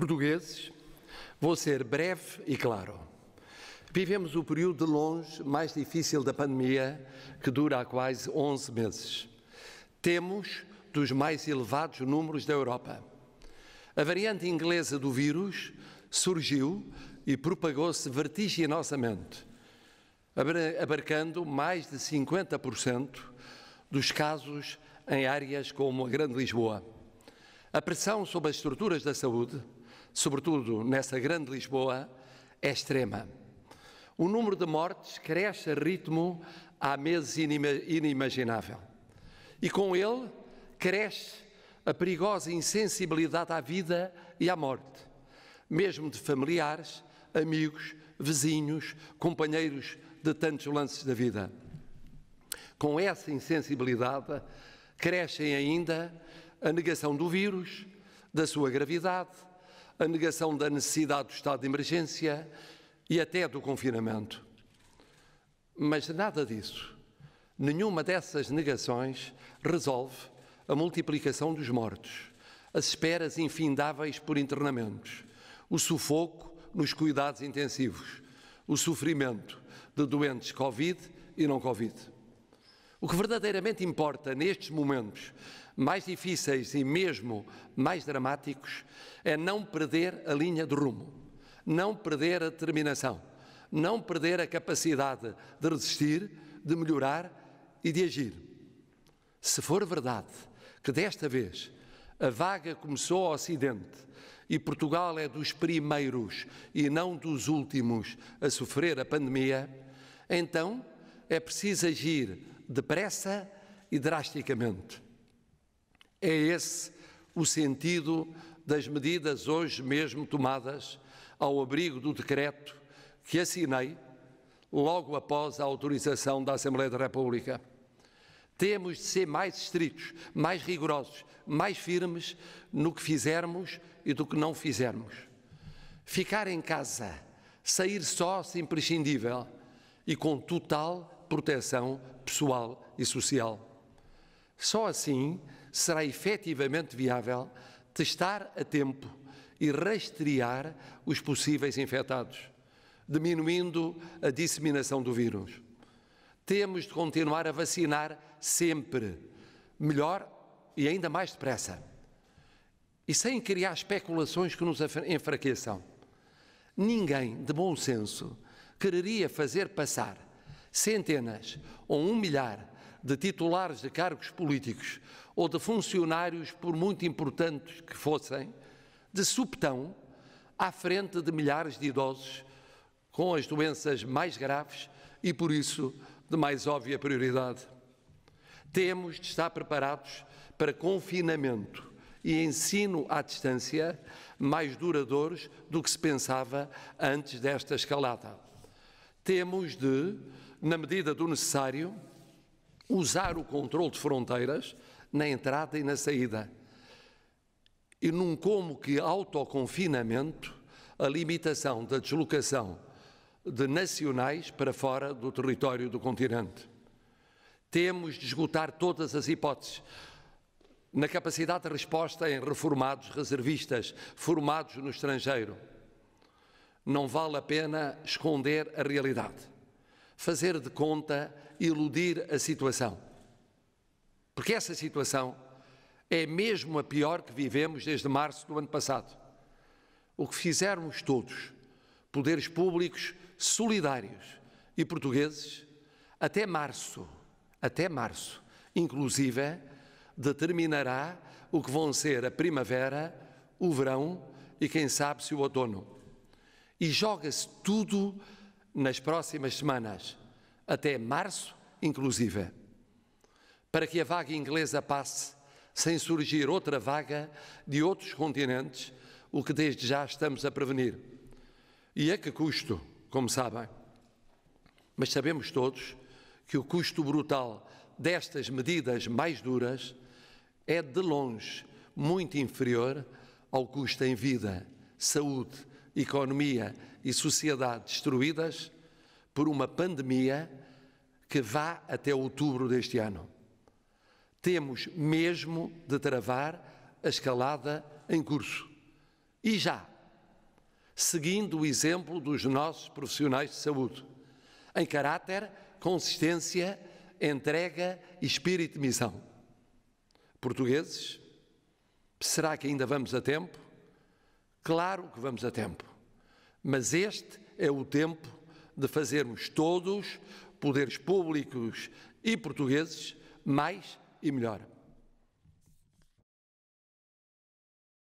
Portugueses, vou ser breve e claro. Vivemos o período de longe mais difícil da pandemia, que dura há quase 11 meses. Temos dos mais elevados números da Europa. A variante inglesa do vírus surgiu e propagou-se vertiginosamente, abarcando mais de 50% dos casos em áreas como a Grande Lisboa. A pressão sobre as estruturas da saúde, sobretudo nessa grande Lisboa, é extrema. O número de mortes cresce a ritmo há meses inimaginável. E com ele cresce a perigosa insensibilidade à vida e à morte, mesmo de familiares, amigos, vizinhos, companheiros de tantos lances da vida. Com essa insensibilidade, crescem ainda a negação do vírus, da sua gravidade, a negação da necessidade do estado de emergência e até do confinamento. Mas nada disso, nenhuma dessas negações resolve a multiplicação dos mortos, as esperas infindáveis por internamentos, o sufoco nos cuidados intensivos, o sofrimento de doentes Covid e não Covid. O que verdadeiramente importa nestes momentos mais difíceis e mesmo mais dramáticos é não perder a linha de rumo, não perder a determinação, não perder a capacidade de resistir, de melhorar e de agir. Se for verdade que desta vez a vaga começou ao Ocidente e Portugal é dos primeiros e não dos últimos a sofrer a pandemia, então é preciso agir depressa e drasticamente. É esse o sentido das medidas hoje mesmo tomadas ao abrigo do decreto que assinei logo após a autorização da Assembleia da República. Temos de ser mais estritos, mais rigorosos, mais firmes no que fizermos e do que não fizermos. Ficar em casa, sair só se imprescindível e com total proteção pessoal e social. Só assim será efetivamente viável testar a tempo e rastrear os possíveis infectados, diminuindo a disseminação do vírus. Temos de continuar a vacinar sempre, melhor e ainda mais depressa. E sem criar especulações que nos enfraqueçam. Ninguém de bom senso quereria fazer passar centenas ou um milhar de titulares de cargos políticos ou de funcionários, por muito importantes que fossem, de subtão, à frente de milhares de idosos com as doenças mais graves e, por isso, de mais óbvia prioridade. Temos de estar preparados para confinamento e ensino à distância mais duradouros do que se pensava antes desta escalada. Temos de, na medida do necessário, usar o controle de fronteiras na entrada e na saída. E num como que autoconfinamento, a limitação da deslocação de nacionais para fora do território do continente. Temos de esgotar todas as hipóteses. Na capacidade de resposta em reformados reservistas, formados no estrangeiro. Não vale a pena esconder a realidade fazer de conta, iludir a situação. Porque essa situação é mesmo a pior que vivemos desde março do ano passado. O que fizermos todos, poderes públicos solidários e portugueses, até março, até março, inclusive, determinará o que vão ser a primavera, o verão e quem sabe se o outono. E joga-se tudo nas próximas semanas, até março inclusive, para que a vaga inglesa passe sem surgir outra vaga de outros continentes, o que desde já estamos a prevenir. E a é que custo, como sabem? Mas sabemos todos que o custo brutal destas medidas mais duras é de longe muito inferior ao custo em vida, saúde, economia, e sociedade destruídas por uma pandemia que vá até outubro deste ano. Temos mesmo de travar a escalada em curso. E já, seguindo o exemplo dos nossos profissionais de saúde, em caráter, consistência, entrega e espírito de missão. Portugueses, será que ainda vamos a tempo? Claro que vamos a tempo. Mas este é o tempo de fazermos todos, poderes públicos e portugueses, mais e melhor.